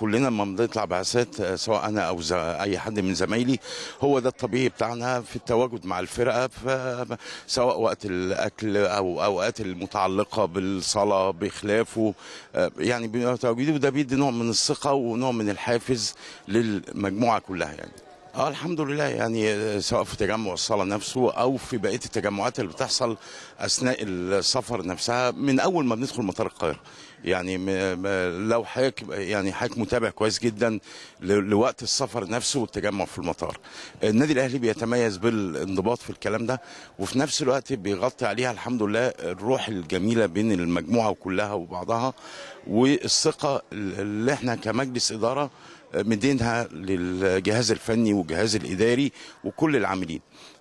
كلنا لما بنطلع بعثات آه، سواء انا او اي حد من زمايلي هو ده الطبيعي بتاعنا في التواجد مع الفرقه سواء وقت الاكل او اوقات المتعلقه بالصلاه بخلافه آه، يعني بيبقى تواجدي وده بيدي نوع من الثقه ونوع من الحافز للمجموعه كلها يعني اه الحمد لله يعني آه، سواء في تجمع الصلاه نفسه او في بقيه التجمعات اللي بتحصل اثناء السفر نفسها من اول ما بندخل مطار القاهره يعني لو حضرتك يعني حضرتك متابع كويس جدا لوقت السفر نفسه والتجمع في المطار النادي الاهلي بيتميز بالانضباط في الكلام ده وفي نفس الوقت بيغطي عليها الحمد لله الروح الجميله بين المجموعه كلها وبعضها والثقه اللي احنا كمجلس اداره مدينها للجهاز الفني والجهاز الاداري وكل العاملين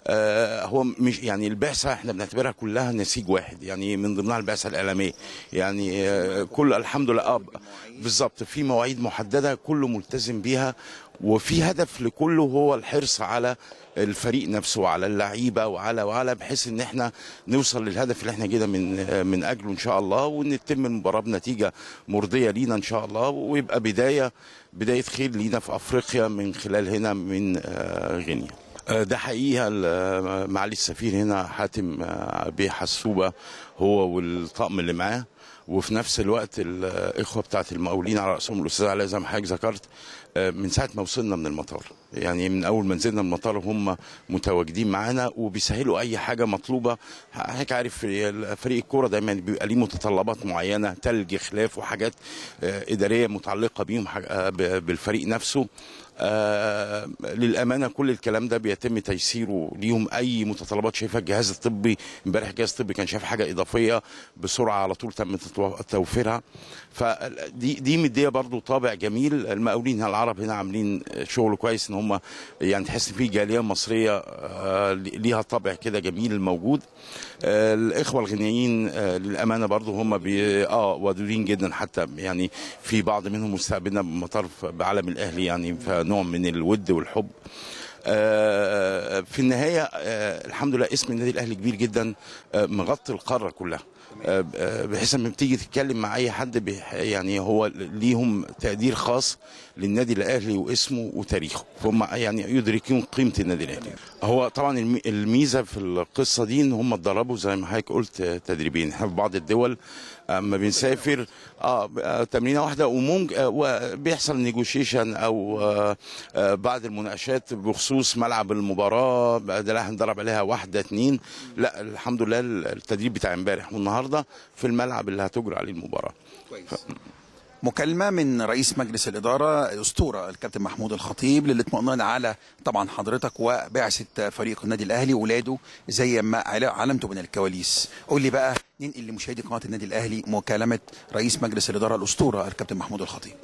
آه، هو مش يعني البعثه احنا بنعتبرها كلها نسيج واحد يعني من ضمنها البعثه الاعلاميه يعني آه، كل الحمد لله آه، بالظبط في مواعيد محدده كله ملتزم بيها وفي هدف لكله هو الحرص على الفريق نفسه وعلى اللعيبه وعلى وعلى بحيث ان احنا نوصل للهدف اللي احنا جينا من من اجله ان شاء الله وان تتم المباراه بنتيجه مرضيه لينا ان شاء الله ويبقى بدايه بدايه خير لينا في افريقيا من خلال هنا من غينيا آه، ده حقيقه آه، معالي السفير هنا حاتم آه، بيه حسوبه هو والطقم اللي معاه وفي نفس الوقت الاخوه بتاعه المقاولين على راسهم الاستاذ علي زي ما حضرتك ذكرت من ساعه ما وصلنا من المطار يعني من اول ما نزلنا المطار هم متواجدين معانا وبيسهلوا اي حاجه مطلوبه حضرتك عارف فريق الكوره دايما بيبقى ليه متطلبات معينه تلج خلاف وحاجات اداريه متعلقه بيهم بالفريق نفسه آه، للامانه كل الكلام ده بيتم تيسيره ليهم اي متطلبات شايفها الجهاز الطبي امبارح الجهاز الطبي كان شايف حاجه اضافيه بسرعه على طول تم توفيرها فدي دي مديه برضو طابع جميل المقاولين العرب هنا عاملين شغل كويس ان هم يعني تحس في جاليه مصريه آه، ليها طابع كده جميل موجود آه، الاخوه الغنيين للامانه برضو هم بي اه ودودين جدا حتى يعني في بعض منهم مستقبلنا بمطار بعلم الاهلي يعني ف نوع من الود والحب آه، آه، في النهايه آه، الحمد لله اسم النادي الاهلي كبير جدا مغطي القاره كلها آه، آه، بحيث لما بتيجي تتكلم مع اي حد يعني هو ليهم تقدير خاص للنادي الاهلي واسمه وتاريخه فهم يعني يدركون قيمه النادي الاهلي هو طبعا الميزه في القصه دي ان هم اتدربوا زي ما حضرتك قلت تدريبين احنا في بعض الدول اما بنسافر اه, آه، تمرينه واحده وممكن وبيحصل نيجوشيشن او آه بعد المناقشات بخصوص ملعب المباراه ده هنضرب عليها واحده اثنين لا الحمد لله التدريب بتاع امبارح والنهارده النهارده في الملعب اللي هتجرى عليه المباراه كويس. ف... مكالمه من رئيس مجلس الاداره اسطوره الكابتن محمود الخطيب للاطمئنان على طبعا حضرتك وبعثه فريق النادي الاهلي ولاده زي ما علمته من الكواليس قول لي بقى ننقل لمشاهدي قناه النادي الاهلي مكالمه رئيس مجلس الاداره الاسطوره الكابتن محمود الخطيب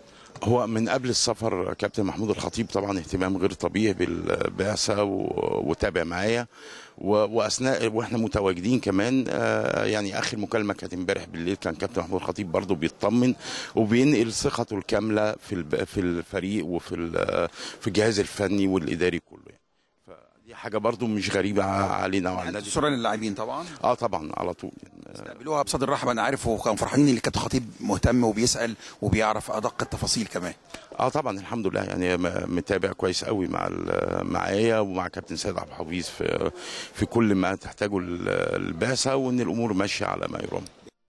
هو من قبل السفر كابتن محمود الخطيب طبعا اهتمام غير طبيعي بالبعثه وتابع معايا واثناء واحنا متواجدين كمان آه، يعني اخر مكالمه كانت امبارح بالليل كان كابتن محمود الخطيب برضه بيطمن وبينقل ثقته الكامله في في الفريق وفي في الجهاز الفني والاداري كله حاجه برضو مش غريبه علينا وعلى النادي صوره اللاعبين طبعا اه طبعا على طول استقبلوها بصدر رحب انا عارف وكانوا فرحانين اللي الكابتن خطيب مهتم وبيسال وبيعرف ادق التفاصيل كمان اه طبعا الحمد لله يعني متابع كويس قوي مع معايا ومع كابتن سيد عبد الحفيظ في في كل ما تحتاجه البعثه وان الامور ماشيه على ما يرام